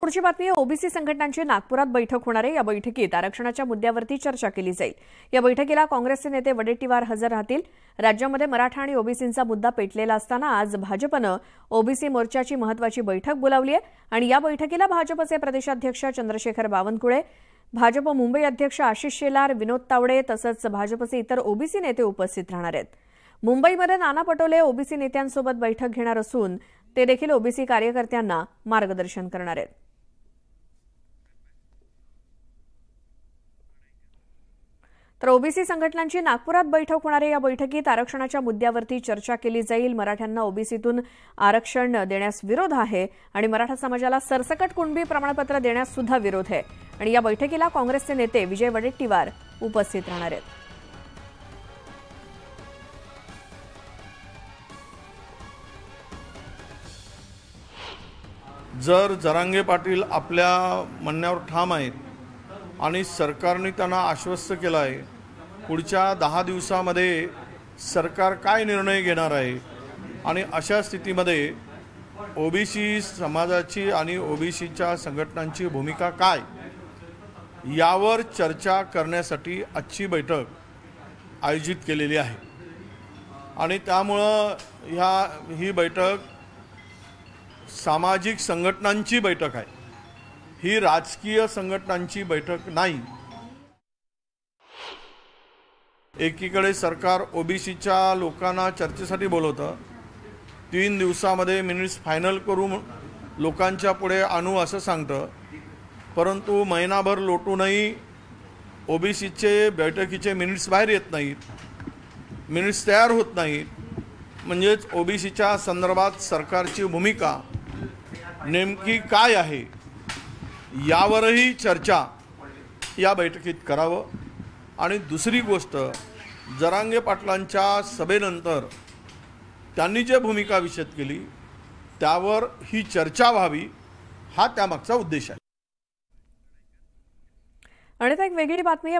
पुढची बातमी ओबीसी संघटनांची नागपुरात बैठक होणार आहे या बैठकीत आरक्षणाच्या मुद्द्यावरती चर्चा केली जाईल या बैठकीला काँग्रेसचे नेते वडेट्टीवार हजर राहतील राज्यामध्ये मराठा आणि ओबीसींचा मुद्दा पेटलेला असताना आज भाजपनं ओबीसी मोर्चाची महत्वाची बैठक बोलावली आहे आणि या बैठकीला भाजपचे प्रदेशाध्यक्ष चंद्रशेखर बावनकुळे भाजप मुंबई अध्यक्ष आशिष शेलार विनोद तावडे तसंच भाजपचे इतर ओबीसी नेते उपस्थित राहणार आहेत मुंबईमध्ये नाना पटोले ओबीसी नेत्यांसोबत बैठक घेणार असून ते देखील ओबीसी कार्यकर्त्यांना मार्गदर्शन करणार आहेत तर ओबीसी संघटनांची नागपुरात बैठक होणार आहे या बैठकीत आरक्षणाच्या मुद्द्यावरती चर्चा केली जाईल मराठ्यांना ओबीसीतून आरक्षण देण्यास विरोध आहे आणि मराठा समाजाला सरसकट कुणबी प्रमाणपत्र देण्यास सुद्धा विरोध आहे आणि या बैठकीला काँग्रेसचे नेते विजय वडेट्टीवार उपस्थित राहणार आहेत जर जरांगे पाटील आपल्या म्हणण्यावर ठाम आहेत आणि सरकारने त्यांना आश्वस्त केलं आहे पुढच्या दहा दिवसामध्ये सरकार काय निर्णय घेणार आहे आणि अशा स्थितीमध्ये ओ बी सी समाजाची आणि ओ बी सीच्या संघटनांची भूमिका काय यावर चर्चा करण्यासाठी आजची बैठक आयोजित केलेली आहे आणि त्यामुळं ह्या ही बैठक सामाजिक संघटनांची बैठक आहे ही राजकीय संघटनांची बैठक नाही एकीकडे सरकार ओबीसीच्या लोकांना चर्चेसाठी बोलवतं तीन दिवसामध्ये मिनिट्स फायनल करू लोकांच्या पुढे आणू असं सांगतं परंतु महिनाभर लोटूनही ओबीसीचे बैठकीचे मिनिट्स बाहेर येत नाहीत मिनिट्स तयार होत नाहीत म्हणजेच ओबीसीच्या संदर्भात सरकारची भूमिका नेमकी काय आहे यावरही चर्चा या बैठकीत करावं आणि दुसरी गोष्ट जरांगे पाटलांच्या सभेनंतर त्यांनी जे भूमिका विषद केली त्यावर ही चर्चा व्हावी हा त्यामागचा उद्देश आहे आणि एक वेगळी बातमी